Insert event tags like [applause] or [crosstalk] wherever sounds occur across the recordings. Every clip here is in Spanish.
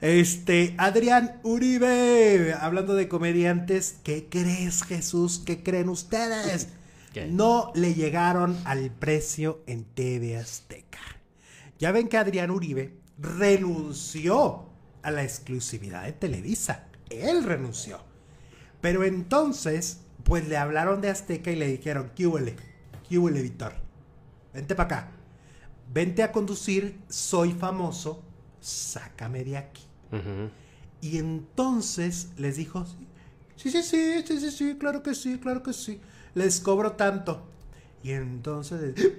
Este, Adrián Uribe, hablando de comediantes, ¿qué crees, Jesús? ¿Qué creen ustedes? No le llegaron al precio en TV Azteca. Ya ven que Adrián Uribe renunció a la exclusividad de Televisa. Él renunció. Pero entonces, pues le hablaron de Azteca y le dijeron, ¿qué huele? ¿Qué huele, Víctor? Vente para acá. Vente a conducir, soy famoso, sácame de aquí. Y entonces les dijo, sí, sí, sí, sí, sí, sí, claro que sí, claro que sí. Les cobro tanto. Y entonces... [gasps]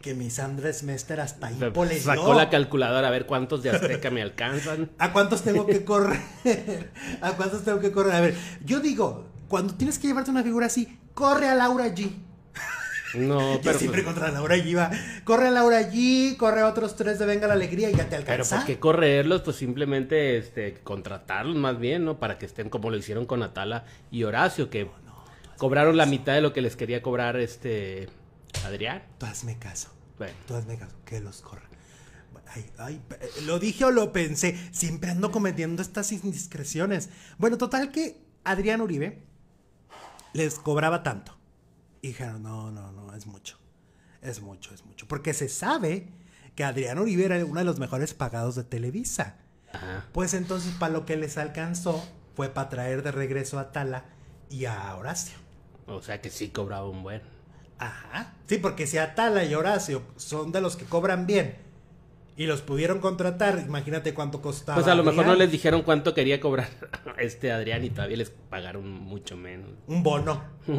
Que mis Andrés Mester hasta ahí Sacó la calculadora a ver cuántos de Azteca me [laughs] alcanzan. ¿A cuántos tengo que [laughs] correr? [laughs] ¿A cuántos tengo que correr? A ver, yo digo, cuando tienes que llevarte una figura así, corre a Laura allí. No, [laughs] pues siempre contra Laura allí iba. Corre a Laura allí, corre a otros tres de Venga la Alegría y ya te alcanza. Pero ¿por qué correrlos? Pues simplemente este, contratarlos más bien, ¿no? Para que estén como lo hicieron con Atala y Horacio, que oh, cobraron la mitad de lo que les quería cobrar este Adrián. Tú hazme caso. Tú hazme caso, que los corra lo dije o lo pensé. Siempre ando cometiendo estas indiscreciones. Bueno, total que Adrián Uribe les cobraba tanto dijeron, no, no, no, es mucho. Es mucho, es mucho. Porque se sabe que Adrián Uribe era uno de los mejores pagados de Televisa. Ajá. Pues entonces, para lo que les alcanzó, fue para traer de regreso a Tala y a Horacio. O sea que sí cobraba un buen. Ajá. Sí, porque si Atala y Horacio son de los que cobran bien y los pudieron contratar, imagínate cuánto costaba. Pues a lo mejor no les dijeron cuánto quería cobrar [laughs] este Adrián y todavía les pagaron mucho menos. Un bono. [laughs]